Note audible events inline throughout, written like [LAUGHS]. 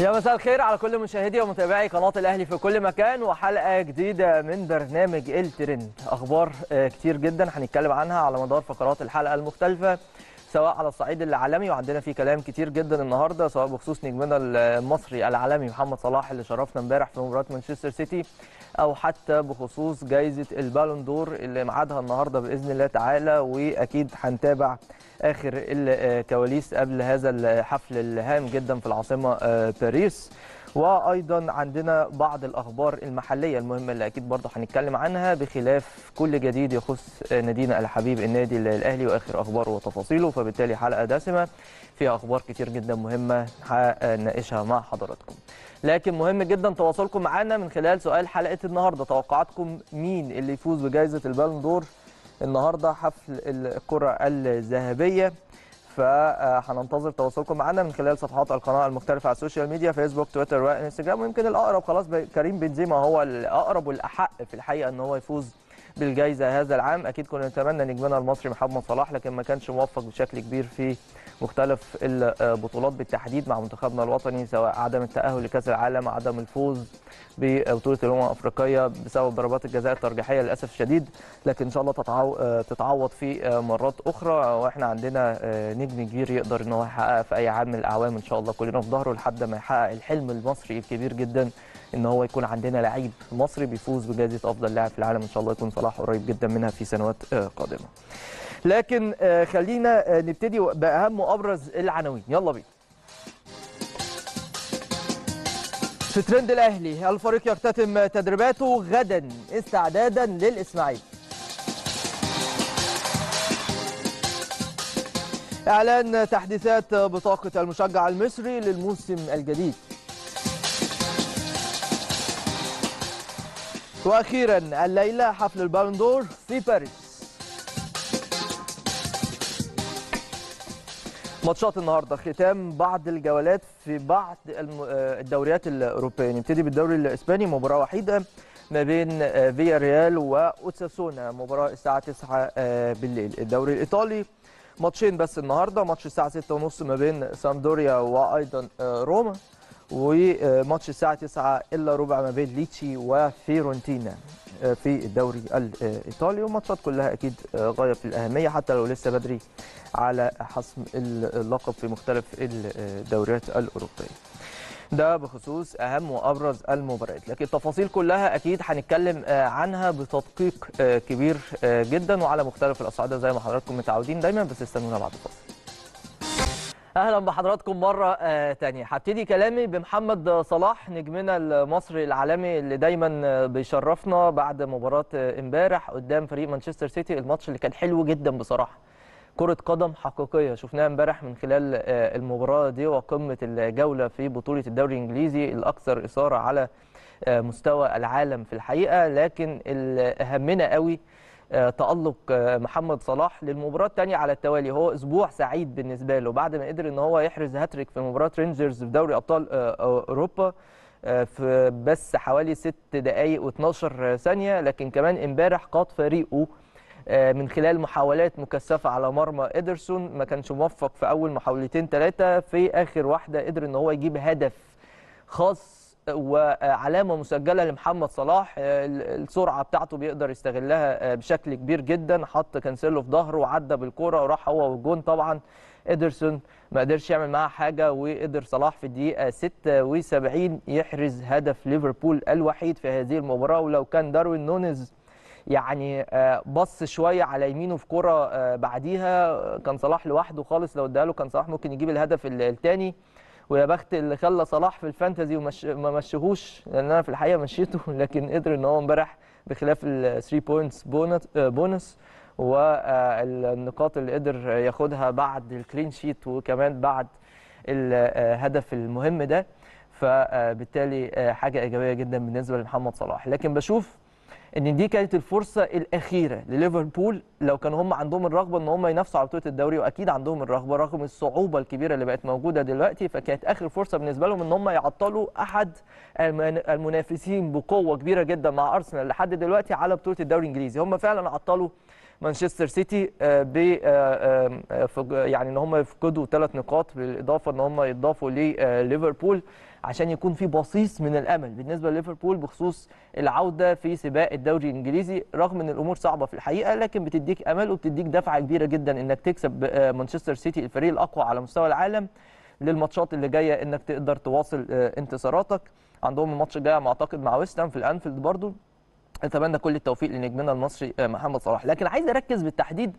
يا مساء الخير على كل مشاهدي ومتابعي قناه الاهلي في كل مكان وحلقه جديده من برنامج الترند اخبار آه، كتير جدا هنتكلم عنها على مدار فقرات الحلقه المختلفه سواء على الصعيد العالمي وعندنا في كلام كتير جدا النهارده سواء بخصوص نجمنا المصري العالمي محمد صلاح اللي شرفنا امبارح في مباراه مانشستر سيتي او حتى بخصوص جائزه البالون دور اللي ميعادها النهارده باذن الله تعالى واكيد هنتابع اخر الكواليس قبل هذا الحفل الهام جدا في العاصمه آه، باريس وايضا عندنا بعض الاخبار المحليه المهمه اللي اكيد برضه هنتكلم عنها بخلاف كل جديد يخص نادينا الحبيب النادي الاهلي واخر اخباره وتفاصيله فبالتالي حلقه دسمه فيها اخبار كتير جدا مهمه هنناقشها مع حضراتكم لكن مهم جدا تواصلكم معنا من خلال سؤال حلقه النهارده توقعاتكم مين اللي يفوز بجائزه البالون دور النهارده حفل الكره الذهبيه فهننتظر تواصلكم معنا من خلال صفحات القناه المختلفه على السوشيال ميديا فيسبوك تويتر وانستجرام ويمكن الاقرب خلاص كريم بنزيما هو الاقرب والاحق في الحقيقه ان هو يفوز بالجائزه هذا العام اكيد كنا نتمنى نجمنا المصري محمد صلاح لكن ما كانش موفق بشكل كبير في مختلف البطولات بالتحديد مع منتخبنا الوطني سواء عدم التأهل لكأس العالم عدم الفوز ببطولة الأمم الأفريقية بسبب ضربات الجزاء الترجيحية للأسف الشديد لكن إن شاء الله تتعو... تتعوض في مرات أخرى وإحنا عندنا نجم كبير يقدر إن هو يحققها في أي عام من الأعوام إن شاء الله كلنا في ظهره لحد ما يحقق الحلم المصري الكبير جدا ان هو يكون عندنا لعيب مصري بيفوز بجائزه افضل لاعب في العالم ان شاء الله يكون صلاح قريب جدا منها في سنوات قادمه لكن آه، خلينا آه، نبتدي باهم وابرز العناوين يلا بينا في ترند الاهلي الفريق يختتم تدريباته غدا استعدادا للاسماعيلي اعلان تحديثات بطاقه المشجع المصري للموسم الجديد واخيرا الليله حفل الباندور في باريس ماتشات النهارده ختام بعض الجولات في بعض آه، الدوريات الاوروبيه نبتدي بالدوري الاسباني مباراه وحيده ما بين آه، فيا ريال واوساسونا مباراه الساعه 9 آه، بالليل الدوري الايطالي ماتشين بس النهارده ماتش الساعه 6:30 ما بين سامدوريا وايضا روما وماتش الساعه 9 الا ربع ما بين ليتشي وفيرونتينا آه، في الدوري الايطالي والماتشات كلها اكيد آه، غايه في الاهميه حتى لو لسه بدري على حسم اللقب في مختلف الدوريات الاوروبيه ده بخصوص اهم وابرز المباريات لكن التفاصيل كلها اكيد هنتكلم آه، عنها بتدقيق كبير جدا وعلى مختلف الاصعده زي ما حضراتكم متعودين دايما بس استنونا بعد الفاصل اهلا بحضراتكم مره آه، تانية هبتدي كلامي بمحمد صلاح نجمنا المصري العالمي اللي دايما بيشرفنا بعد مباراه آه، امبارح قدام فريق مانشستر سيتي الماتش اللي كان حلو جدا بصراحه كرة قدم حقيقية شفناها امبارح من خلال آه، المباراة دي وقمة الجولة في بطولة الدوري الإنجليزي الأكثر إثارة على مستوى العالم في الحقيقة لكن اهمنا قوي آه، تألق آه، محمد صلاح للمباراة الثانية على التوالي هو أسبوع سعيد بالنسبة له بعد ما قدر إن هو يحرز هاتريك في مباراة رينجرز في دوري أبطال آه، أوروبا في بس حوالي 6 دقائق و12 ثانية لكن كمان امبارح قاد فريقه من خلال محاولات مكثفة على مرمى إدرسون ما كانش موفق في أول محاولتين ثلاثة في آخر واحدة قدر إن هو يجيب هدف خاص وعلامه مسجله لمحمد صلاح آه، السرعه بتاعته بيقدر يستغلها آه، بشكل كبير جدا حط كانسيلو في ظهره وعدى بالكوره وراح هو والجون طبعا ادرسون ما قدرش يعمل معاه حاجه وقدر صلاح في الدقيقه 76 يحرز هدف ليفربول الوحيد في هذه المباراه ولو كان داروين نونيز يعني آه، بص شويه على يمينه في كره بعديها كان صلاح لوحده خالص لو اداها له كان صلاح ممكن يجيب الهدف الثاني ويا بخت اللي خلى صلاح في الفانتزي ومش ما مشيهوش لان انا في الحقيقه مشيته [LAUGHS] لكن قدر ان هو امبارح بخلاف ال 3 بوينتس بونس والنقاط اللي قدر ياخدها بعد الكلين شيت وكمان بعد الهدف آه، المهم ده فبالتالي آه، آه، حاجه ايجابيه جدا بالنسبه لمحمد صلاح لكن بشوف ان دي كانت الفرصه الاخيره لليفربول لو كانوا هم عندهم الرغبه ان هم ينافسوا على بطوله الدوري واكيد عندهم الرغبه رغم الصعوبه الكبيره اللي بقت موجوده دلوقتي فكانت اخر فرصه بالنسبه لهم ان هم يعطلوا احد المنافسين بقوه كبيره جدا مع ارسنال لحد دلوقتي على بطوله الدوري الانجليزي هم فعلا عطلوا مانشستر سيتي آه، ب آه، آه، يعني ان هم يفقدوا ثلاث نقاط بالاضافه ان هم يضافوا لليفربول عشان يكون في بصيص من الامل بالنسبه لليفربول بخصوص العوده في سباق الدوري الانجليزي رغم ان الامور صعبه في الحقيقه لكن بتديك امل وبتديك دفعه كبيره جدا انك تكسب آه، مانشستر سيتي الفريق الاقوى على مستوى العالم للماتشات اللي جايه انك تقدر تواصل آه، انتصاراتك عندهم الماتش الجاي اعتقد مع ويستام في الانفيلد برضو اتمنى كل التوفيق لنجمنا المصري آه، محمد صلاح لكن عايز اركز بالتحديد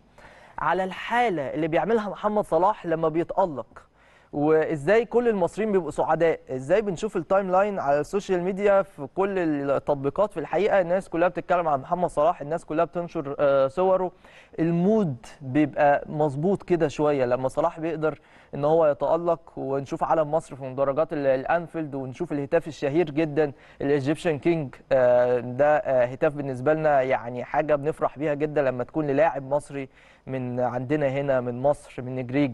على الحاله اللي بيعملها محمد صلاح لما بيتالق وازاي كل المصريين بيبقوا سعداء ازاي بنشوف التايم لاين على السوشيال ميديا في كل التطبيقات في الحقيقه الناس كلها بتتكلم عن محمد صلاح الناس كلها بتنشر آه، صوره المود بيبقى مظبوط كده شويه لما صلاح بيقدر ان هو يتالق ونشوف علم مصر في مدرجات الانفيلد ونشوف الهتاف الشهير جدا الايجيبشن كينج آه، ده آه، هتاف بالنسبه لنا يعني حاجه بنفرح بيها جدا لما تكون للاعب مصري من عندنا هنا من مصر من نجريج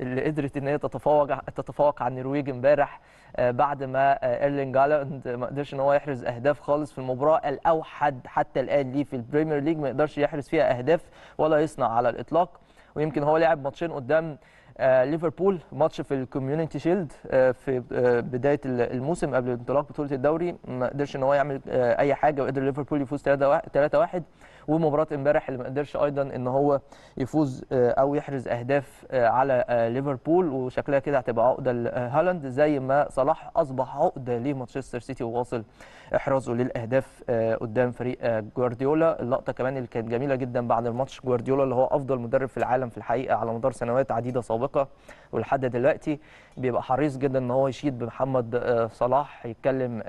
اللي قدرت ان هي تتفوق تتفوق على النرويج امبارح آه، بعد ما آه، ايرلين جالاند ما قدرش ان هو يحرز اهداف خالص في المباراه الاوحد حتى الان ليه في البريمير ليج ما يقدرش يحرز فيها اهداف ولا يصنع على الاطلاق ويمكن هو لعب ماتشين قدام آه، ليفربول ماتش في الكوميونتي شيلد في بدايه الموسم قبل انطلاق بطوله الدوري ما قدرش ان هو يعمل اي حاجه وقدر ليفربول يفوز 3-1 ومباراه امبارح اللي ما قدرش ايضا ان هو يفوز آه، او يحرز اهداف آه، على آه، ليفربول وشكلها كده هتبقى عقده لهالاند زي ما صلاح اصبح عقده لمانشستر سيتي وواصل احرازه للاهداف قدام فريق جوارديولا اللقطه كمان اللي كانت جميله جدا بعد الماتش جوارديولا اللي هو افضل مدرب في العالم في الحقيقه على مدار سنوات عديده سابقه ولحد دلوقتي بيبقى حريص جدا ان هو يشيد بمحمد صلاح يتكلم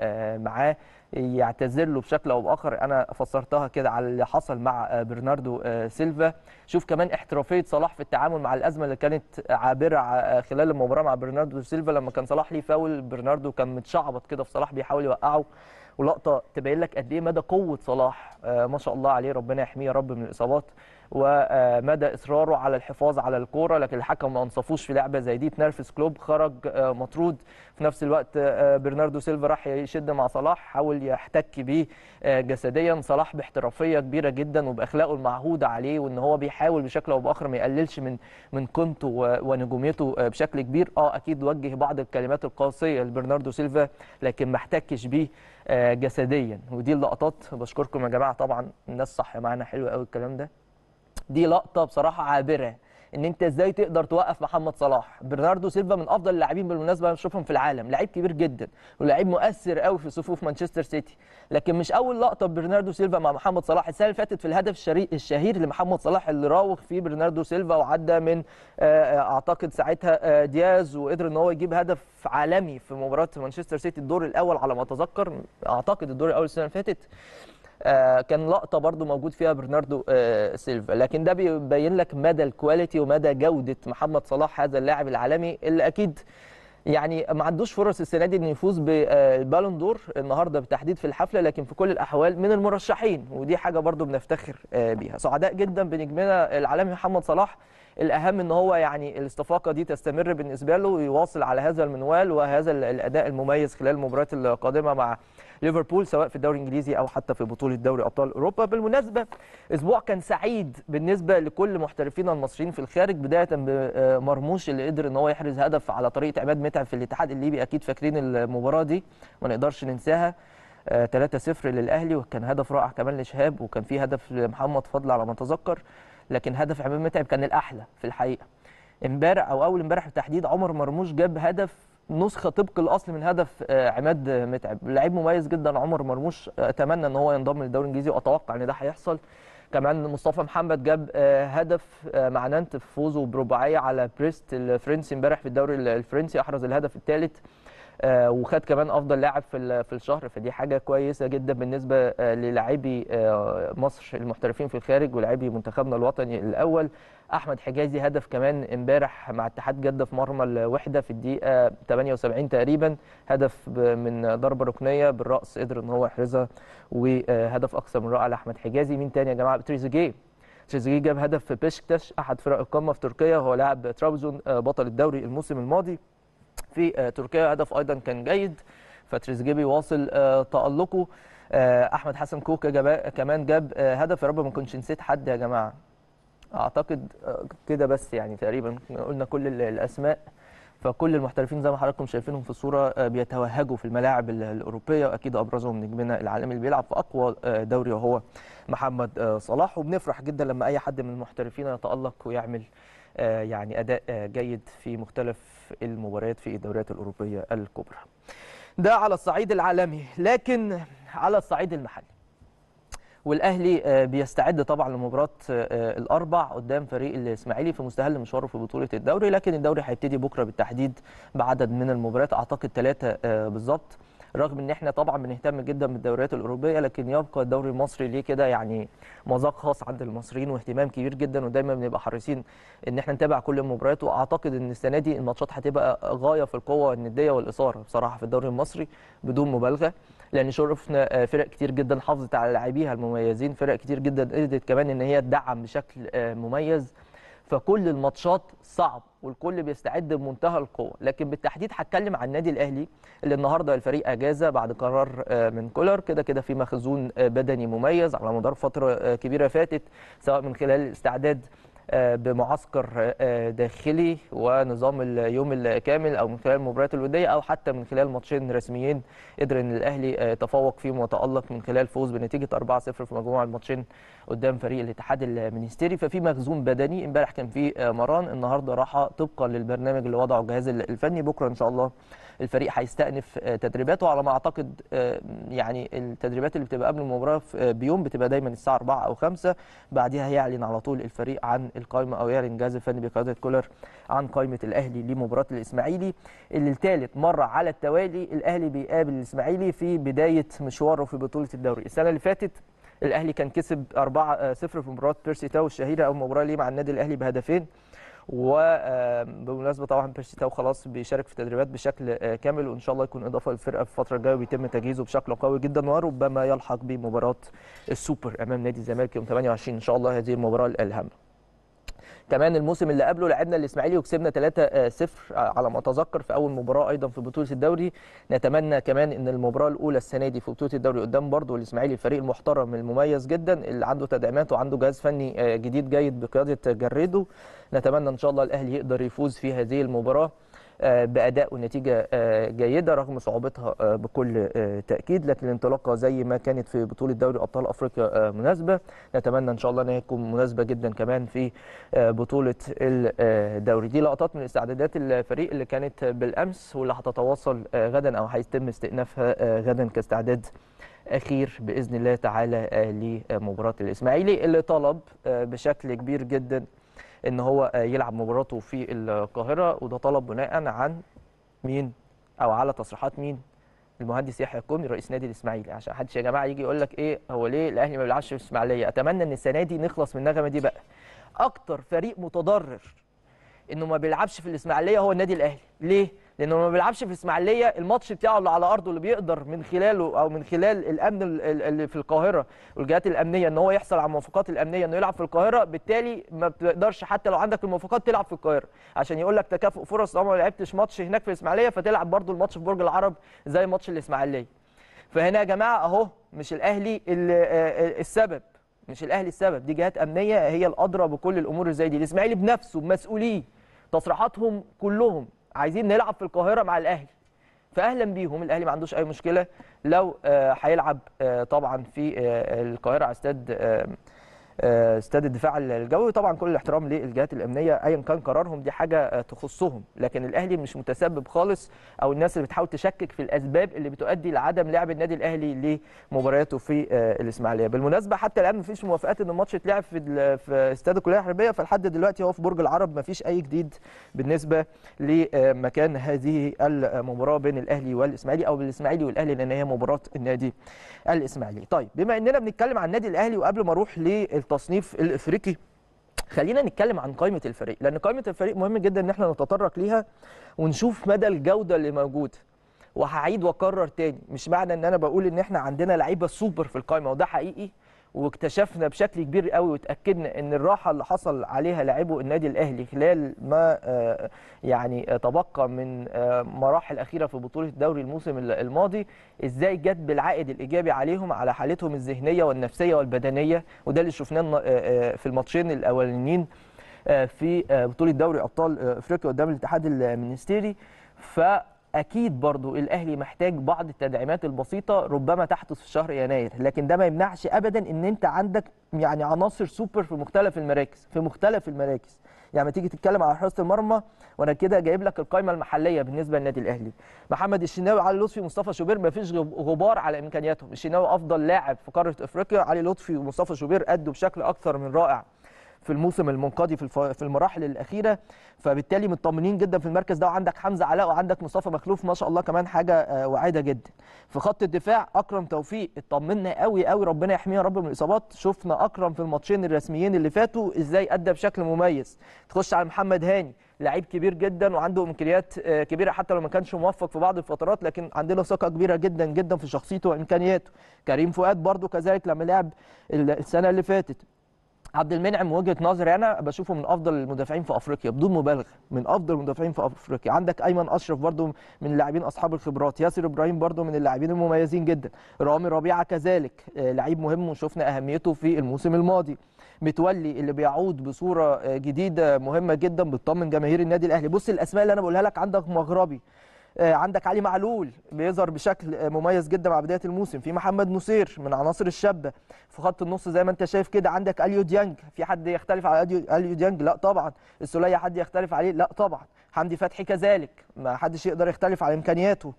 معاه يعتذر له بشكل او باخر انا فسرتها كده على اللي حصل مع آه، برناردو آه، سيلفا شوف كمان احترافيه صلاح في التعامل مع الازمه اللي كانت عابره آه، خلال المباراه مع برناردو سيلفا لما كان صلاح ليه فاول برناردو كان متشعبط كده في صلاح بيحاول يوقعه ولقطه تبين لك قد ايه مدى قوه صلاح ما شاء الله عليه ربنا يحميه يا رب من الاصابات ومدى اصراره على الحفاظ على الكوره لكن الحكم ما انصفوش في لعبه زي دي تنرفز كلوب خرج آه، مطرود في نفس الوقت آه، آه، برناردو سيلفا راح يشد مع صلاح حاول يحتك بيه جسديا صلاح باحترافيه كبيره جدا وباخلاقه المعهوده عليه وان هو بيحاول بشكل او باخر ما يقللش من من قيمته ونجوميته بشكل كبير اه اكيد وجه بعض الكلمات القاسيه لبرناردو سيلفا لكن ما احتكش بيه جسديا ودي اللقطات بشكركم يا جماعه طبعا الناس صح معانا حلو قوي الكلام ده دي لقطه بصراحه عابره ان انت ازاي تقدر توقف محمد صلاح برناردو سيلفا من افضل اللاعبين بالمناسبه نشوفهم في العالم لعيب كبير جدا ولاعيب مؤثر قوي في صفوف مانشستر سيتي لكن مش اول لقطه برناردو سيلفا مع محمد صلاح السنه اللي فاتت في الهدف الشهير لمحمد صلاح اللي راوغ فيه برناردو سيلفا وعدى من آه، آه، اعتقد ساعتها آه، دياز وقدر ان هو يجيب هدف عالمي في مباراه مانشستر سيتي الدور الاول على ما اتذكر اعتقد الدور الاول السنه اللي فاتت آه، كان لقطه برده موجود فيها برناردو آه، سيلفا لكن ده بيبين لك مدى الكواليتي ومدى جوده محمد صلاح هذا اللاعب العالمي اللي اكيد يعني ما عندوش فرص السنه دي انه يفوز بالبالون آه، دور النهارده بالتحديد في الحفله لكن في كل الاحوال من المرشحين ودي حاجه برضو بنفتخر بيها سعداء جدا بنجمنا العالمي محمد صلاح الاهم ان هو يعني الاستفاقه دي تستمر بالنسبه له ويواصل على هذا المنوال وهذا الاداء المميز خلال المباريات القادمه مع ليفربول سواء في الدوري الانجليزي او حتى في بطوله دوري ابطال اوروبا بالمناسبه اسبوع كان سعيد بالنسبه لكل محترفينا المصريين في الخارج بدايه بمرموش آه، اللي قدر ان هو يحرز هدف على طريقه عماد متعب في الاتحاد الليبي اكيد فاكرين المباراه دي ما نقدرش ننساها 3-0 آه، للاهلي وكان هدف رائع كمان لشهاب وكان في هدف لمحمد فضل على ما اتذكر لكن هدف عماد متعب كان الاحلى في الحقيقه امبارح او اول امبارح بالتحديد عمر مرموش جاب هدف نسخه طبق الاصل من هدف آه، عماد متعب لعيب مميز جدا عمر مرموش اتمنى ان هو ينضم للدوري الانجليزي واتوقع ان ده هيحصل كمان مصطفى محمد جاب آه، هدف آه، مع نانت في فوزه برباعيه على بريست الفرنسي امبارح في الدوري الفرنسي احرز الهدف الثالث آه، وخد كمان افضل لاعب في في الشهر فدي حاجه كويسه جدا بالنسبه آه، للاعبي آه، مصر المحترفين في الخارج ولاعبي منتخبنا الوطني الاول احمد حجازي هدف كمان امبارح مع اتحاد جده في مرمى الوحده في الدقيقه 78 تقريبا هدف من ضربه ركنيه بالراس قدر ان هو يحرزها وهدف اقصى من رائع لاحمد حجازي مين تاني يا جماعه تريزيجيه تريزيجيه جاب هدف في بيشكتاش احد فرق القمه في تركيا هو لاعب ترابزون بطل الدوري الموسم الماضي في آه، تركيا هدف ايضا كان جيد فتريزيجيه واصل آه، تالقه آه، احمد حسن كوكا كمان جاب هدف يا رب ما كنتش نسيت حد يا جماعه اعتقد كده بس يعني تقريبا قلنا كل الاسماء فكل المحترفين زي ما حضراتكم شايفينهم في الصوره بيتوهجوا في الملاعب الاوروبيه واكيد ابرزهم نجمنا العالمي اللي بيلعب في اقوى دوري وهو محمد صلاح وبنفرح جدا لما اي حد من المحترفين يتالق ويعمل يعني اداء جيد في مختلف المباريات في الدوريات الأوروبية الكبرى ده على الصعيد العالمي لكن على الصعيد المحلي والاهلي آه، بيستعد طبعا لمباراه آه، آه، الاربع قدام فريق الاسماعيلي في مستهل مشواره في بطوله الدوري لكن الدوري هيبتدي بكره بالتحديد بعدد من المباريات اعتقد ثلاثه بالظبط رغم ان احنا طبعا بنهتم جدا بالدوريات الاوروبيه لكن يبقى الدوري المصري ليه كده يعني مذاق خاص عند المصريين واهتمام كبير جدا ودايما بنبقى حريصين ان احنا نتابع كل المباريات واعتقد ان السنه دي الماتشات هتبقى غايه في القوه النديه والاثاره بصراحه في الدوري المصري بدون مبالغه لان شرفنا آه، فرق كتير جدا حافظت على لاعبيها المميزين فرق كتير جدا قدرت كمان ان هي تدعم بشكل آه، مميز فكل الماتشات صعب والكل بيستعد بمنتهى القوه لكن بالتحديد هتكلم عن النادي الاهلي اللي النهارده الفريق اجازه بعد قرار آه، من كولر كده كده في مخزون آه، بدني مميز على مدار فتره آه، كبيره فاتت سواء من خلال الاستعداد آه، بمعسكر آه، آه، داخلي ونظام اليوم الكامل او من خلال المباريات الوديه او حتى من خلال ماتشين رسميين قدر ان الاهلي تفوق فيهم وتالق من خلال فوز بنتيجه 4-0 في مجموعه الماتشين قدام فريق الاتحاد المنستيري ففي مخزون بدني امبارح كان في مران النهارده راحه طبقا للبرنامج اللي وضعه الجهاز الفني بكره ان شاء الله الفريق هيستأنف آه، تدريباته على ما اعتقد آه، يعني التدريبات اللي بتبقى قبل المباراه آه، بيوم بتبقى دايما الساعه 4 او 5 بعدها هيعلن على طول الفريق عن القائمه او يعلن الجهاز الفني بقياده كولر عن قائمه الاهلي لمباراه الاسماعيلي اللي الثالث مره على التوالي الاهلي بيقابل الاسماعيلي في بدايه مشواره في بطوله الدوري السنه اللي فاتت الاهلي كان كسب 4 0 في مباراه بيرسي تاو الشهيره او مباراه ليه مع النادي الاهلي بهدفين وبمناسبه طبعا بيرسي تاو خلاص بيشارك في التدريبات بشكل آه، كامل وان شاء الله يكون اضافه للفرقه في الفتره الجايه وبيتم تجهيزه بشكل قوي جدا وربما يلحق بمباراه السوبر امام نادي الزمالك يوم 28 ان شاء الله هذه المباراه الهامه كمان الموسم اللي قبله لعبنا الاسماعيلي وكسبنا 3-0 آه، آه، على ما اتذكر في اول مباراه ايضا في بطوله الدوري نتمنى كمان ان المباراه الاولى السنه دي في بطوله الدوري قدام برضه الاسماعيلي الفريق المحترم المميز جدا اللي عنده تدعيمات وعنده جهاز فني آه، جديد جيد بقياده جريدو نتمنى ان شاء الله الاهلي يقدر يفوز في هذه المباراه آه، باداء ونتيجه آه، جيده رغم صعوبتها آه، بكل تاكيد لكن الانطلاقه زي ما كانت في بطوله دوري ابطال افريقيا مناسبه نتمنى ان شاء الله انها تكون مناسبه جدا كمان في بطوله الدوري دي لقطات من استعدادات الفريق اللي كانت بالامس واللي هتتواصل غدا او هيتم استئنافها غدا كاستعداد اخير باذن الله تعالى لمباراه الاسماعيلي اللي طلب بشكل كبير جدا ان هو آه، يلعب مباراته في القاهره وده طلب بناء عن مين او على تصريحات مين المهندس يحيى الكومي رئيس نادي الاسماعيلي عشان حدش يا جماعه يجي يقول لك ايه هو ليه الاهلي ما بيلعبش في الاسماعيليه اتمنى ان السنه دي نخلص من النغمه دي بقى اكتر فريق متضرر انه ما بيلعبش في الاسماعيليه هو النادي الاهلي ليه لانه ما بيلعبش في اسماعيليه الماتش بتاعه اللي على ارضه اللي بيقدر من خلاله او من خلال الامن اللي في القاهره والجهات الامنيه ان هو يحصل على الموافقات الامنيه انه يلعب في القاهره بالتالي ما بتقدرش حتى لو عندك الموافقات تلعب في القاهره عشان يقول لك تكافؤ فرص لو ما لعبتش ماتش هناك في الاسماعيليه فتلعب برده الماتش في برج العرب زي ماتش الاسماعيليه فهنا يا جماعه اهو مش الاهلي آه، السبب مش الاهلي السبب دي جهات امنيه هي الادرى بكل الامور زي دي الاسماعيلي بنفسه بمسؤوليه تصريحاتهم كلهم عايزين نلعب في القاهره مع الاهلي فاهلا بيهم الاهلي ما عندوش اي مشكله لو آه، هيلعب آه، طبعا في آه، القاهره على استاد آه، استاد الدفاع الجوي طبعا كل الاحترام للجهات الامنيه ايا كان قرارهم دي حاجه آه، تخصهم لكن الاهلي مش متسبب خالص او الناس اللي بتحاول تشكك في الاسباب اللي بتؤدي لعدم لعب النادي الاهلي لمبارياته في آه، الاسماعيليه بالمناسبه حتى الان مفيش موافقات ان الماتش يتلعب في في استاد الكليه الحربيه فلحد دلوقتي هو في برج العرب مفيش اي جديد بالنسبه لمكان هذه المباراه بين الاهلي والاسماعيلي او الاسماعيلي والاهلي لان هي مباراه النادي الاسماعيلي طيب بما اننا بنتكلم عن النادي الاهلي وقبل ما اروح ل التصنيف الافريقي خلينا نتكلم عن قائمه الفريق لان قائمه الفريق مهم جدا ان احنا نتطرق ليها ونشوف مدى الجوده اللي موجوده وهعيد واكرر تاني مش معنى ان انا بقول ان احنا عندنا لعيبه سوبر في القائمه وده حقيقي واكتشفنا بشكل كبير قوي وتاكدنا ان الراحه اللي حصل عليها لاعبو النادي الاهلي خلال ما آه، يعني آه، تبقى من آه، مراحل اخيره في بطوله الدوري الموسم الماضي ازاي جت بالعائد الايجابي عليهم على حالتهم الذهنيه والنفسيه والبدنيه وده اللي شفناه في الماتشين الاولانيين في بطوله دوري ابطال افريقيا قدام الاتحاد المنستيري ف اكيد برضو الاهلي محتاج بعض التدعيمات البسيطه ربما تحدث في شهر يناير لكن ده ما يمنعش ابدا ان انت عندك يعني عناصر سوبر في مختلف المراكز في مختلف المراكز يعني ما تيجي تتكلم على حراسه المرمى وانا كده جايب لك القائمه المحليه بالنسبه للنادي الاهلي محمد الشناوي علي لطفي مصطفى شوبير ما فيش غبار على امكانياتهم الشناوي افضل لاعب في قاره افريقيا علي لطفي ومصطفى شوبير ادوا بشكل اكثر من رائع في الموسم المنقضي في في المراحل الاخيره فبالتالي مطمنين جدا في المركز ده وعندك حمزه علاء وعندك مصطفى مخلوف ما شاء الله كمان حاجه آه، واعده جدا في خط الدفاع اكرم توفيق اطمنا قوي قوي ربنا يحميه يا رب من الاصابات شفنا اكرم في الماتشين الرسميين اللي فاتوا ازاي ادى بشكل مميز تخش على محمد هاني لعيب كبير جدا وعنده امكانيات آه، كبيره حتى لو ما كانش موفق في بعض الفترات لكن عندنا ثقه كبيره جدا جدا في شخصيته وامكانياته كريم فؤاد برده كذلك لما لعب السنه اللي فاتت عبد المنعم وجهه نظري انا بشوفه من افضل المدافعين في افريقيا بدون مبالغه من افضل المدافعين في افريقيا عندك ايمن اشرف برده من اللاعبين اصحاب الخبرات ياسر ابراهيم برده من اللاعبين المميزين جدا رامي ربيعه كذلك آه، لعيب مهم وشفنا اهميته في الموسم الماضي متولي اللي بيعود بصوره آه، جديده مهمه جدا بتطمن جماهير النادي الاهلي بص الاسماء اللي انا بقولها لك عندك مغربي آه، عندك علي معلول بيظهر بشكل آه، مميز جدا مع بدايه الموسم في محمد نصير من عناصر الشابه في خط النص زي ما انت شايف كده عندك اليو ديانج في حد يختلف على اليو ديانج لا طبعا السوليه حد يختلف عليه لا طبعا حمدي فتحي كذلك ما حدش يقدر يختلف على امكانياته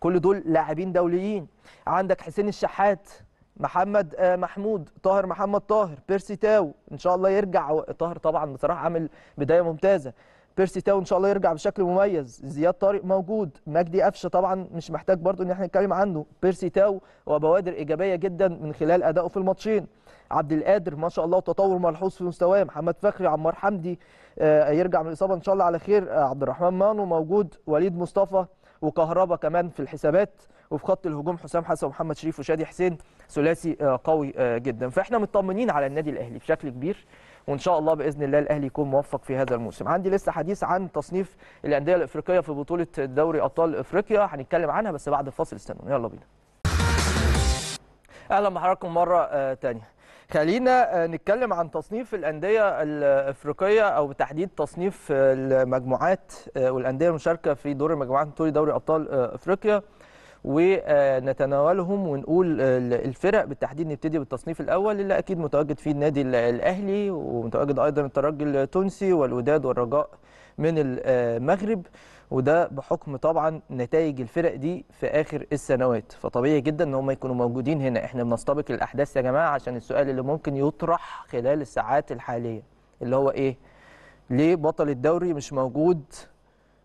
كل دول لاعبين دوليين عندك حسين الشحات محمد آه، محمود طاهر محمد طاهر بيرسي تاو ان شاء الله يرجع طاهر طبعا بصراحه عامل بدايه ممتازه بيرسي تاو ان شاء الله يرجع بشكل مميز زياد طارق موجود مجدي قفشه طبعا مش محتاج برضو ان احنا نتكلم عنه بيرسي تاو وبوادر ايجابيه جدا من خلال ادائه في الماتشين عبد القادر ما شاء الله تطور ملحوظ في مستواه محمد فخري عمار حمدي آه يرجع من الاصابه ان شاء الله على خير آه عبد الرحمن مانو موجود وليد مصطفى وكهربا كمان في الحسابات وفي خط الهجوم حسام حسن ومحمد شريف وشادي حسين ثلاثي آه، قوي آه، جدا فاحنا مطمنين على النادي الاهلي بشكل كبير وان شاء الله باذن الله الاهلي يكون موفق في هذا الموسم عندي لسه حديث عن تصنيف الانديه الافريقيه في بطوله دوري ابطال افريقيا هنتكلم عنها بس بعد الفاصل استنوا يلا بينا اهلا بحضراتكم مره ثانيه آه، خلينا آه، نتكلم عن تصنيف الانديه الافريقيه او بالتحديد تصنيف المجموعات آه، والانديه المشاركه في دور المجموعات دوري ابطال افريقيا ونتناولهم ونقول آه، الفرق بالتحديد نبتدي بالتصنيف الاول اللي اكيد متواجد فيه النادي الاهلي ومتواجد ايضا الترجي التونسي والوداد والرجاء من آه، المغرب وده بحكم طبعا نتائج الفرق دي في اخر السنوات فطبيعي جدا ان هم يكونوا موجودين هنا احنا بنستبق الاحداث يا جماعه عشان السؤال اللي ممكن يطرح خلال الساعات الحاليه اللي هو ايه ليه بطل الدوري مش موجود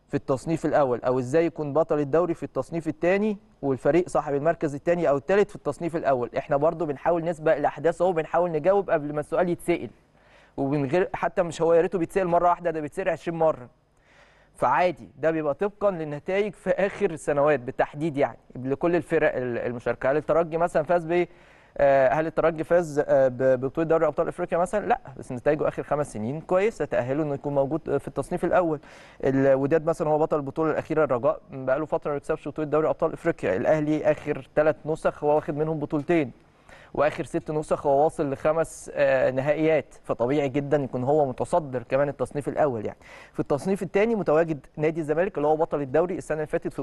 في التصنيف الاول او ازاي يكون بطل الدوري في التصنيف الثاني والفريق صاحب المركز الثاني او الثالث في التصنيف الاول احنا برضو بنحاول نسبق الاحداث اهو بنحاول نجاوب قبل ما السؤال يتسال ومن غير حتى مش هو يا ريته بيتسال مره واحده ده بيتسال 20 مره فعادي ده بيبقى طبقا للنتائج في اخر السنوات بالتحديد يعني لكل الفرق المشاركه هل الترجي مثلا فاز ب آه، هل الترجي فاز آه، ببطوله دوري ابطال افريقيا مثلا؟ لا بس نتائجه اخر خمس سنين كويسه تاهله انه يكون موجود آه، في التصنيف الاول. الوداد مثلا هو بطل البطوله الاخيره الرجاء بقى له فتره ما بيكسبش بطوله دوري ابطال افريقيا، الاهلي اخر ثلاث نسخ هو واخد منهم بطولتين واخر ست نسخ هو واصل لخمس آه، نهائيات فطبيعي جدا يكون هو متصدر كمان التصنيف الاول يعني في التصنيف الثاني متواجد نادي الزمالك اللي هو بطل الدوري السنه اللي فاتت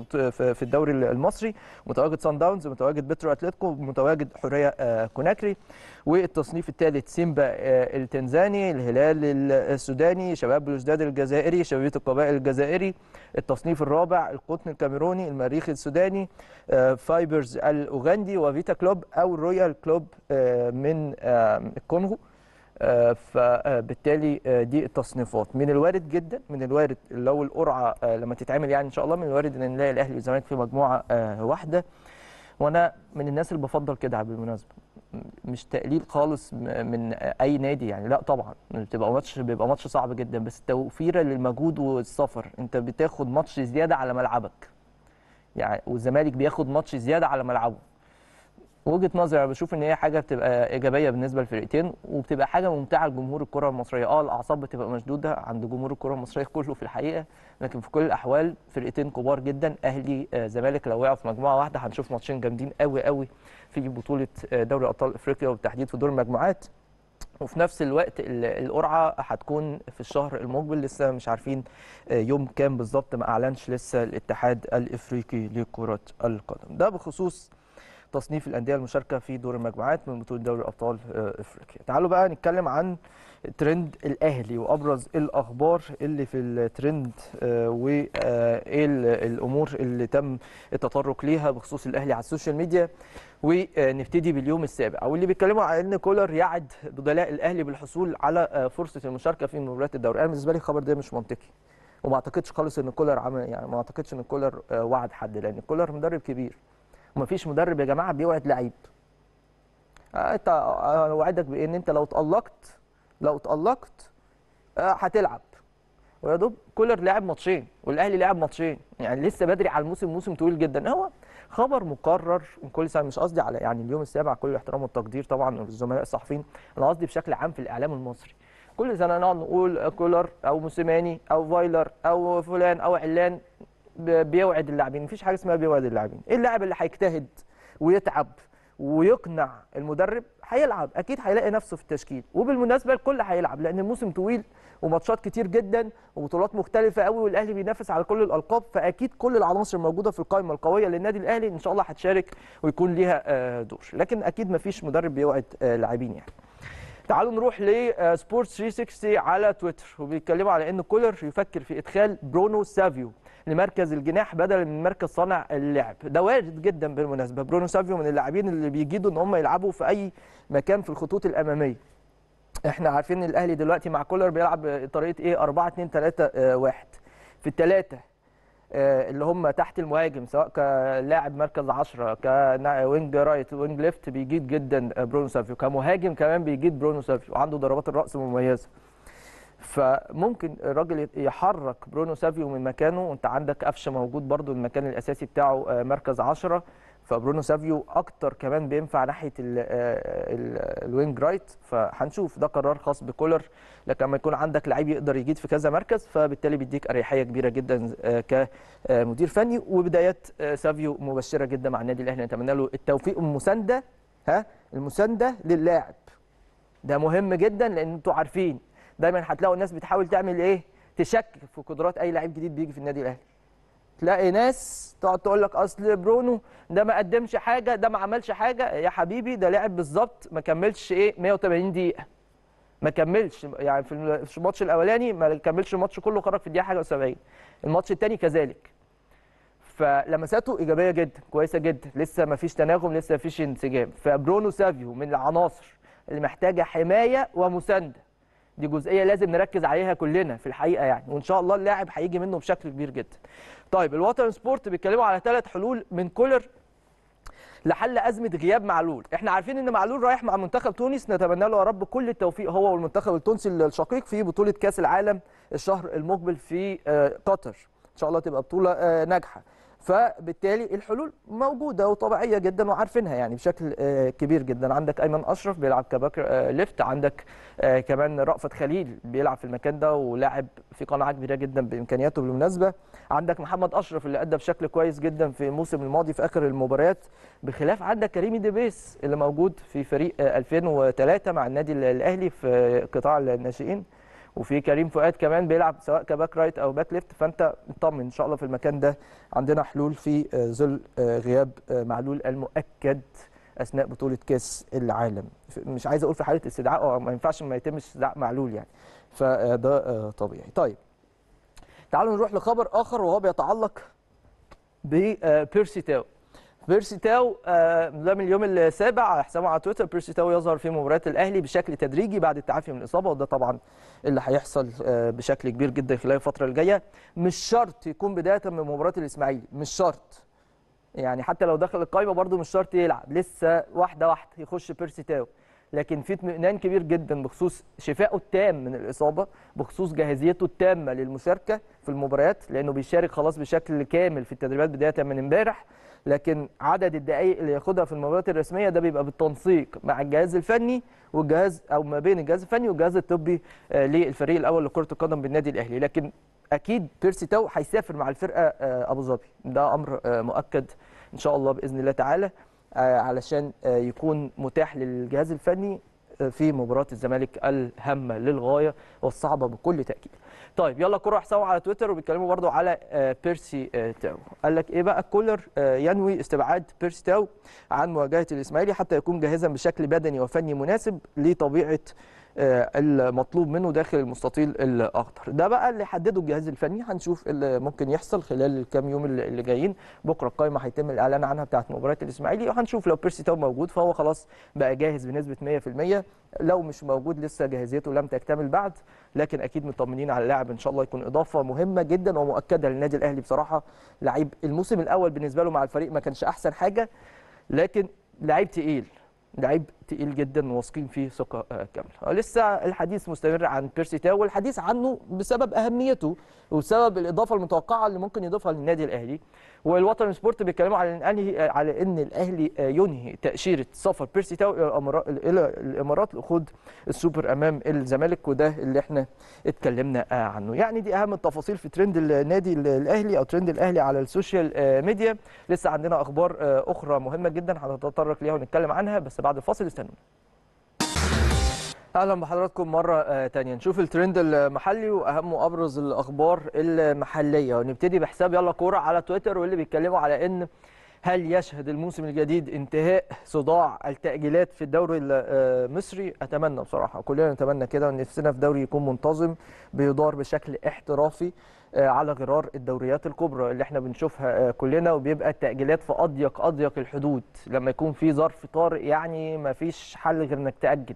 في الدوري المصري متواجد سان داونز متواجد بترو اتلتيكو متواجد حريه آه، كوناكري والتصنيف الثالث سيمبا آه، التنزاني الهلال السوداني شباب بلوزداد الجزائري شبابيه القبائل الجزائري التصنيف الرابع القطن الكاميروني المريخ السوداني آه، فايبرز الاوغندي وفيتا كلوب او رويال كلوب آه، من آه، الكونغو فبالتالي دي التصنيفات من الوارد جدا من الوارد لو القرعه لما تتعمل يعني ان شاء الله من الوارد ان نلاقي الاهلي والزمالك في مجموعه واحده وانا من الناس اللي بفضل كده بالمناسبه مش تقليل خالص من اي نادي يعني لا طبعا بتبقى ماتش بيبقى ماتش صعب جدا بس توفيرا للمجهود والسفر انت بتاخد ماتش زياده على ملعبك يعني والزمالك بياخد ماتش زياده على ملعبه وجهه نظري انا بشوف ان هي حاجه بتبقى ايجابيه بالنسبه للفرقتين وبتبقى حاجه ممتعه لجمهور الكره المصريه اه الاعصاب بتبقى مشدوده عند جمهور الكره المصريه كله في الحقيقه لكن في كل الاحوال فرقتين كبار جدا اهلي آه، زمالك لو وقعوا في مجموعه واحده هنشوف ماتشين جامدين قوي قوي في بطوله آه، دوري ابطال افريقيا وبالتحديد في دور المجموعات وفي نفس الوقت القرعه هتكون في الشهر المقبل لسه مش عارفين آه، يوم كام بالظبط ما اعلنش لسه الاتحاد الافريقي لكره القدم ده بخصوص تصنيف الانديه المشاركه في دور المجموعات من بطوله دوري ابطال آه، افريقيا تعالوا بقى نتكلم عن ترند الاهلي وابرز الاخبار اللي في الترند وايه آه، الامور اللي تم التطرق ليها بخصوص الاهلي على السوشيال ميديا ونبتدي آه، باليوم السابع واللي بيتكلموا على ان كولر يعد بدلاء الاهلي بالحصول على فرصه المشاركه في مباريات الدوري انا بالنسبه لي الخبر ده مش منطقي وما اعتقدش خالص ان كولر عمل يعني ما اعتقدش ان كولر وعد حد لان كولر مدرب كبير ومفيش مدرب يا جماعه بيوعد لعيب آه، انت آه، اوعدك بان انت لو تالقت لو تالقت آه، هتلعب ويا دوب كولر لعب ماتشين والاهلي لعب ماتشين يعني لسه بدري على الموسم موسم طويل جدا هو خبر مقرر من كل سنه مش قصدي على يعني اليوم السابع كل الاحترام والتقدير طبعا للزملاء الصحفيين انا قصدي بشكل عام في الاعلام المصري كل سنه نقعد نقول كولر او موسيماني او فايلر او فلان او علان بيوعد اللاعبين مفيش حاجه اسمها بيوعد اللاعبين إيه اللاعب اللي هيجتهد ويتعب ويقنع المدرب هيلعب اكيد هيلاقي نفسه في التشكيل وبالمناسبه الكل هيلعب لان الموسم طويل وماتشات كتير جدا وبطولات مختلفه قوي والاهلي بينافس على كل الالقاب فاكيد كل العناصر موجوده في القائمه القويه للنادي الاهلي ان شاء الله هتشارك ويكون ليها آه، دور لكن اكيد مفيش مدرب بيوعد آه، لاعبين يعني تعالوا نروح لسبورت 360 آه، على تويتر وبيتكلموا على ان كولر يفكر في ادخال برونو سافيو لمركز الجناح بدلا من مركز صانع اللعب ده وارد جدا بالمناسبه برونو سافيو من اللاعبين اللي بيجيدوا ان هم يلعبوا في اي مكان في الخطوط الاماميه احنا عارفين الاهلي دلوقتي مع كولر بيلعب طريقه ايه 4 2 3 1 في الثلاثه آه، اللي هم تحت المهاجم سواء كلاعب مركز 10 كوينج رايت وينج ليفت بيجيد جدا آه، برونو سافيو كمهاجم كمان بيجيد برونو سافيو عنده ضربات الراس مميزه فممكن الراجل يحرك برونو سافيو من مكانه وانت عندك قفشه موجود برده المكان الاساسي بتاعه آه، مركز 10 فبرونو سافيو اكتر كمان بينفع ناحيه آه، آه، الوينج رايت فهنشوف ده قرار خاص بكولر لكن لما يكون عندك لعيب يقدر يجيد في كذا مركز فبالتالي بيديك اريحيه كبيره جدا كمدير فني وبدايات سافيو مبشره جدا مع النادي الاهلي نتمنى له التوفيق والمسانده ها المسانده للاعب ده مهم جدا لان انتوا عارفين دايما هتلاقوا الناس بتحاول تعمل ايه تشكك في قدرات اي لعيب جديد بيجي في النادي الاهلي تلاقي ناس تقعد تقول لك اصل برونو ده ما قدمش حاجه ده ما عملش حاجه يا حبيبي ده لعب بالظبط ما كملش ايه 180 دقيقه ما كملش يعني في الماتش الاولاني ما كملش الماتش كله خرج في الدقيقه حاجه 70 الماتش الثاني كذلك فلمساته ايجابيه جدا كويسه جدا لسه ما فيش تناغم لسه ما فيش انسجام فبرونو سافيو من العناصر اللي محتاجه حمايه ومسانده دي جزئيه لازم نركز عليها كلنا في الحقيقه يعني وان شاء الله اللاعب هيجي منه بشكل كبير جدا طيب الوطن سبورت بيتكلموا على ثلاث حلول من كولر لحل ازمه غياب معلول احنا عارفين ان معلول رايح مع منتخب تونس نتمنى له يا رب كل التوفيق هو والمنتخب التونسي الشقيق في بطوله كاس العالم الشهر المقبل في آه، قطر ان شاء الله تبقى بطوله آه، ناجحه فبالتالي الحلول موجوده وطبيعيه جدا وعارفينها يعني بشكل آه، كبير جدا عندك ايمن اشرف بيلعب كباك آه، ليفت عندك آه، كمان رأفت خليل بيلعب في المكان ده ولاعب في قناعه كبيره جدا بامكانياته بالمناسبه عندك محمد اشرف اللي ادى بشكل كويس جدا في الموسم الماضي في اخر المباريات بخلاف عندك كريمي ديبيس اللي موجود في فريق 2003 مع النادي الاهلي في قطاع الناشئين وفي كريم فؤاد كمان بيلعب سواء كباك رايت او باك ليفت فانت مطمن ان شاء الله في المكان ده عندنا حلول في آه، ظل آه، غياب آه، معلول المؤكد اثناء بطوله كاس العالم مش عايز اقول في حاله استدعاء او ما ينفعش ما يتم استدعاء معلول يعني فده طبيعي طيب تعالوا نروح لخبر اخر وهو بيتعلق ببيرسي تاو بيرسي تاو آه، ده من اليوم السابع على حسابه على تويتر بيرسي تاو يظهر في مباريات الاهلي بشكل تدريجي بعد التعافي من الاصابه وده طبعا اللي هيحصل آه، بشكل كبير جدا خلال الفتره الجايه مش شرط يكون بدايه من مباراه الاسماعيلي مش شرط يعني حتى لو دخل القايمه برده مش شرط يلعب لسه واحده واحده يخش بيرسي تاو لكن في اطمئنان كبير جدا بخصوص شفائه التام من الاصابه بخصوص جاهزيته التامه للمشاركه في المباريات لانه بيشارك خلاص بشكل كامل في التدريبات بدايه من امبارح لكن عدد الدقائق اللي ياخدها في المباريات الرسميه ده بيبقى بالتنسيق مع الجهاز الفني والجهاز او ما بين الجهاز الفني والجهاز الطبي آه، للفريق الاول لكره القدم بالنادي الاهلي لكن اكيد بيرسي تاو هيسافر مع الفرقه آه، ابو ظبي ده امر آه، مؤكد ان شاء الله باذن الله تعالى علشان يكون متاح للجهاز الفني في مباراه الزمالك الهامه للغايه والصعبه بكل تاكيد طيب يلا كوره راح سوا على تويتر وبيتكلموا برضو على آه، بيرسي آه، تاو قال لك ايه بقى كولر آه، ينوي استبعاد بيرسي تاو عن مواجهه الاسماعيلي حتى يكون جاهزا بشكل بدني وفني مناسب لطبيعه آه، المطلوب منه داخل المستطيل الاخضر ده بقى اللي حدده الجهاز الفني هنشوف إيه اللي ممكن يحصل خلال الكام يوم اللي جايين بكره القائمه هيتم الاعلان عنها بتاعه مباراه الاسماعيلي وهنشوف لو بيرسي تاو موجود فهو خلاص بقى جاهز بنسبه 100% لو مش موجود لسه جاهزيته لم تكتمل بعد لكن اكيد مطمنين على لاعب ان شاء الله يكون اضافه مهمه جدا ومؤكده للنادي الاهلي بصراحه لعيب الموسم الاول بالنسبه له مع الفريق ما كانش احسن حاجه لكن لعيب تقيل لعيب تقيل جدا واثقين فيه ثقه آه، كامله. آه، لسه الحديث مستمر عن بيرسي تاو والحديث عنه بسبب اهميته وبسبب الاضافه المتوقعه اللي ممكن يضيفها للنادي الاهلي والوطن سبورت بيتكلموا على ان آه، على ان الاهلي ينهي تاشيره سفر بيرسي تاو الى الامارات الى الامارات لاخوض السوبر امام الزمالك وده اللي احنا اتكلمنا عنه. يعني دي اهم التفاصيل في ترند النادي الاهلي او ترند الاهلي على السوشيال ميديا. لسه عندنا اخبار اخرى مهمه جدا هنتطرق ليها ونتكلم عنها بس بعد الفاصل مستنون اهلا بحضراتكم مره آه، تانية نشوف الترند المحلي واهم وابرز الاخبار المحليه ونبتدي بحساب يلا كوره على تويتر واللي بيتكلموا على ان هل يشهد الموسم الجديد انتهاء صداع التاجيلات في الدوري المصري آه، اتمنى بصراحه كلنا نتمنى كده ونفسنا في دوري يكون منتظم بيدار بشكل احترافي آه، على غرار الدوريات الكبرى اللي احنا بنشوفها آه، كلنا وبيبقى التأجيلات في أضيق أضيق الحدود لما يكون في ظرف طارئ يعني ما فيش حل غير انك تأجل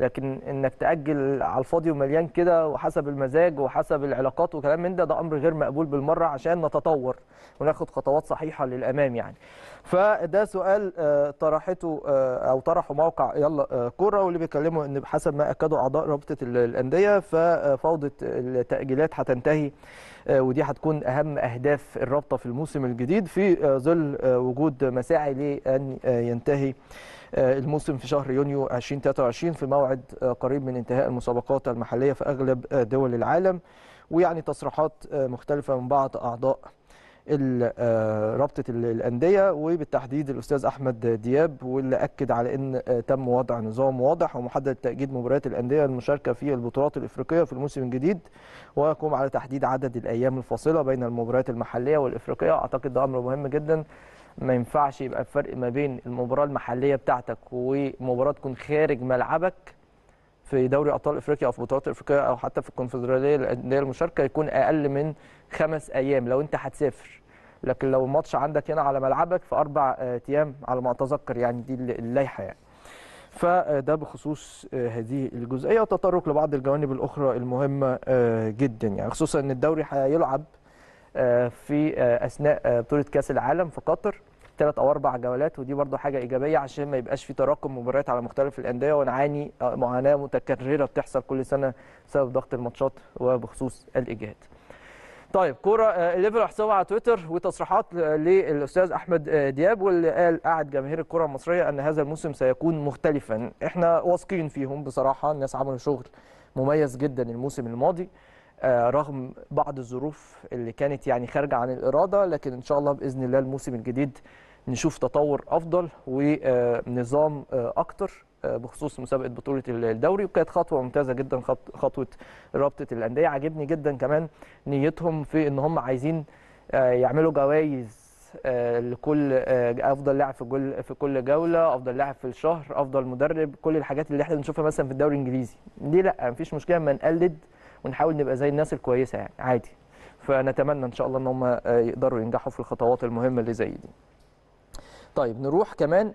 لكن انك تأجل على الفاضي ومليان كده وحسب المزاج وحسب العلاقات وكلام من ده ده أمر غير مقبول بالمرة عشان نتطور وناخد خطوات صحيحه للامام يعني فده سؤال آه، طرحته آه، او طرحه موقع يلا آه، كوره واللي بيتكلموا ان حسب ما اكدوا اعضاء رابطه الانديه ففوضى التاجيلات هتنتهي ودي هتكون اهم اهداف الرابطه في الموسم الجديد في ظل وجود مساعي لان ينتهي الموسم في شهر يونيو 2023 في موعد قريب من انتهاء المسابقات المحليه في اغلب دول العالم ويعني تصريحات مختلفه من بعض اعضاء آه، رابطه الانديه وبالتحديد الاستاذ احمد دياب واللي اكد على ان آه، تم وضع نظام واضح ومحدد تاجيل مباريات الانديه المشاركه في البطولات الافريقيه في الموسم الجديد ويقوم على تحديد عدد الايام الفاصله بين المباريات المحليه والافريقيه اعتقد ده امر مهم جدا ما ينفعش يبقى الفرق ما بين المباراه المحليه بتاعتك ومباراه تكون خارج ملعبك في دوري ابطال افريقيا او في بطولات افريقيه او حتى في الكونفدراليه الانديه المشاركه يكون اقل من خمس ايام لو انت هتسافر لكن لو الماتش عندك هنا على ملعبك في اربع آه، ايام على ما اتذكر يعني دي اللائحه يعني فده آه، بخصوص آه، هذه الجزئيه وتطرق لبعض الجوانب الاخرى المهمه جدا يعني خصوصا ان الدوري هيلعب في اثناء بطوله كاس العالم في قطر ثلاث او اربع جولات ودي برضو حاجه ايجابيه عشان ما يبقاش في تراكم مباريات على مختلف الانديه ونعاني معاناه متكرره بتحصل كل سنه بسبب ضغط الماتشات وبخصوص الاجهاد طيب كوره آه، ليفل حسابة على تويتر وتصريحات للاستاذ احمد آه، دياب واللي قال قاعد جماهير الكره المصريه ان هذا الموسم سيكون مختلفا احنا واثقين فيهم بصراحه الناس عملوا شغل مميز جدا الموسم الماضي آه، رغم بعض الظروف اللي كانت يعني خارجه عن الاراده لكن ان شاء الله باذن الله الموسم الجديد نشوف تطور افضل ونظام اكتر بخصوص مسابقه بطوله الدوري وكانت خطوه ممتازه جدا خطوه رابطه الانديه عاجبني جدا كمان نيتهم في ان هم عايزين آه، يعملوا جوائز آه، لكل آه، افضل لاعب في كل في كل جوله افضل لاعب في الشهر افضل مدرب كل الحاجات اللي احنا بنشوفها مثلا في الدوري الانجليزي ليه لا مفيش مشكله ما نقلد ونحاول نبقى زي الناس الكويسه يعني عادي فنتمنى ان شاء الله ان هم يقدروا ينجحوا في الخطوات المهمه اللي زي دي طيب نروح كمان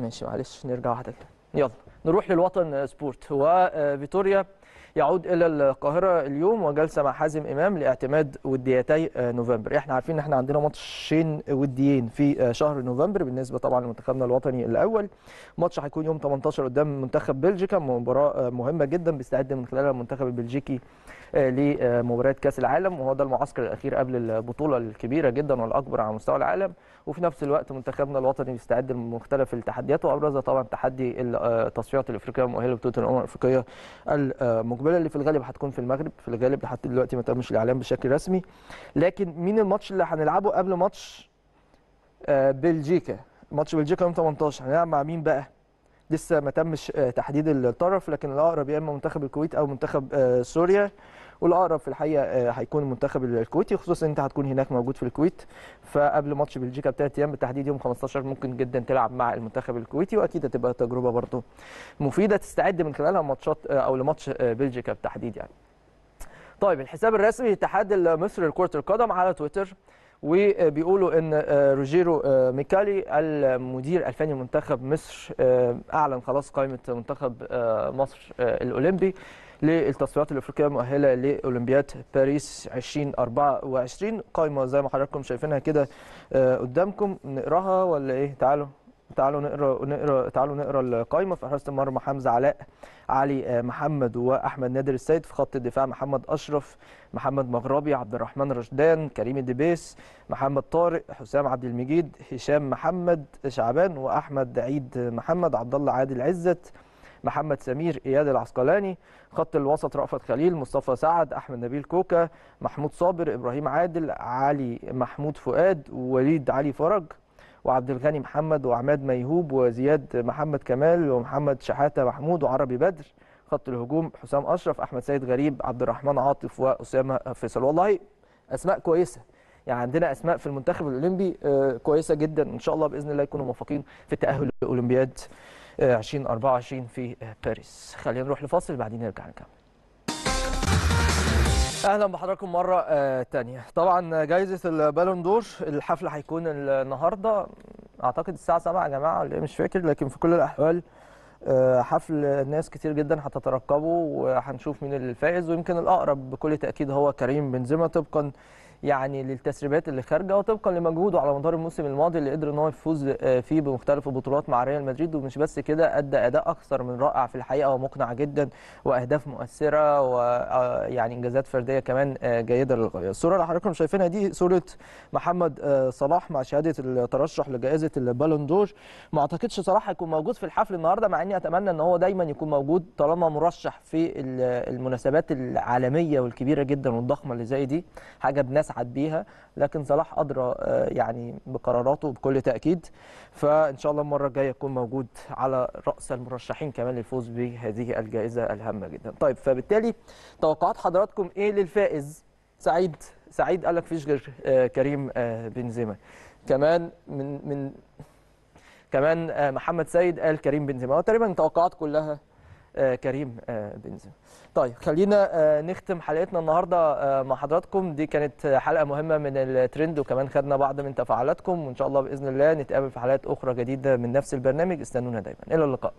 ماشي معلش نرجع واحده كده يلا نروح للوطن سبورت وفيتوريا يعود الى القاهره اليوم وجلسه مع حازم امام لاعتماد وديتي نوفمبر احنا عارفين ان احنا عندنا ماتشين وديين في آه، شهر نوفمبر بالنسبه طبعا لمنتخبنا الوطني الاول ماتش هيكون يوم 18 قدام منتخب بلجيكا مباراه آه، مهمه جدا بيستعد من خلالها المنتخب البلجيكي آه، لمباريات كاس العالم وهو ده المعسكر الاخير قبل البطوله الكبيره جدا والاكبر على مستوى العالم وفي نفس الوقت منتخبنا الوطني بيستعد لمختلف التحديات وابرزها طبعا تحدي التصفيات الافريقيه المؤهله لبطوله الامم الافريقيه المجموعة المقبله اللي في الغالب هتكون في المغرب في الغالب لحد دلوقتي ما تمش الاعلان بشكل رسمي لكن مين الماتش اللي هنلعبه قبل ماتش آه، بلجيكا ماتش بلجيكا يوم 18 هنلعب مع مين بقى لسه ما تمش آه، تحديد الطرف لكن الاقرب يا اما منتخب الكويت او منتخب آه، سوريا والاقرب في الحقيقه آه، هيكون المنتخب الكويتي خصوصا انت هتكون هناك موجود في الكويت فقبل ماتش بلجيكا بثلاث ايام بالتحديد يوم 15 ممكن جدا تلعب مع المنتخب الكويتي واكيد هتبقى تجربه برضه مفيده تستعد من خلالها ماتشات آه، او لماتش آه، بلجيكا بالتحديد يعني طيب الحساب الرسمي للاتحاد المصري لكره القدم على تويتر وبيقولوا ان روجيرو ميكالي المدير الفني لمنتخب مصر اعلن خلاص قائمه منتخب مصر الاولمبي للتصفيات الافريقيه المؤهله لاولمبياد باريس 2024 قائمه زي ما حضراتكم شايفينها كده آه، قدامكم نقراها ولا ايه تعالوا تعالوا نقرا نقرا تعالوا نقرا القائمه في حراسه المرمى حمزه علاء علي آه، محمد واحمد نادر السيد في خط الدفاع محمد اشرف محمد مغربي عبد الرحمن رشدان كريم الدبيس محمد طارق حسام عبد المجيد هشام محمد شعبان واحمد عيد محمد عبد الله عادل عزت محمد سمير اياد العسقلاني خط الوسط رأفت خليل مصطفى سعد احمد نبيل كوكا محمود صابر ابراهيم عادل علي محمود فؤاد ووليد علي فرج وعبد الغني محمد وعماد ميهوب وزياد محمد كمال ومحمد شحاته محمود وعربي بدر خط الهجوم حسام اشرف احمد سيد غريب عبد الرحمن عاطف واسامه فيصل والله اسماء كويسه يعني عندنا اسماء في المنتخب الاولمبي آه، كويسه جدا ان شاء الله باذن الله يكونوا موفقين في التاهل لاولمبياد 2024 في باريس خلينا نروح لفاصل بعدين نرجع نكمل اهلا بحضراتكم مره آه، تانية طبعا جائزه البالون دور الحفل هيكون النهارده اعتقد الساعه 7 يا جماعه إيه، مش فاكر لكن في كل الاحوال آه، حفل ناس كتير جدا هتترقبه وهنشوف مين الفائز ويمكن الاقرب بكل تاكيد هو كريم بنزيما طبقا يعني للتسريبات اللي خارجه وطبقا لمجهوده على مدار الموسم الماضي اللي قدر ان هو يفوز آه، فيه بمختلف البطولات مع ريال مدريد ومش بس كده ادى اداء اكثر من رائع في الحقيقه ومقنع جدا واهداف مؤثره ويعني آه، انجازات فرديه كمان آه، جيده للغايه. الصوره اللي حضراتكم شايفينها دي صوره محمد صلاح مع شهاده الترشح لجائزه البالون دور ما اعتقدش صلاح هيكون موجود في الحفل النهارده مع اني اتمنى ان هو دايما يكون موجود طالما مرشح في المناسبات العالميه والكبيره جدا والضخمه اللي زي دي حاجه بناس اسعد بيها لكن صلاح ادرى آه، يعني بقراراته بكل تاكيد فان شاء الله المره الجايه يكون موجود على راس المرشحين كمان للفوز بهذه الجائزه الهامه جدا طيب فبالتالي توقعات حضراتكم ايه للفائز سعيد سعيد قال لك فيش غير آه، كريم آه، بنزيما كمان من من كمان محمد سيد قال كريم بنزيما تقريبا التوقعات كلها آه، كريم آه، بنزيما. طيب خلينا آه، نختم حلقتنا النهارده مع حضراتكم دي كانت حلقه مهمه من الترند وكمان خدنا بعض من تفاعلاتكم وان شاء الله باذن الله نتقابل في حلقات اخرى جديده من نفس البرنامج استنونا دايما الى اللقاء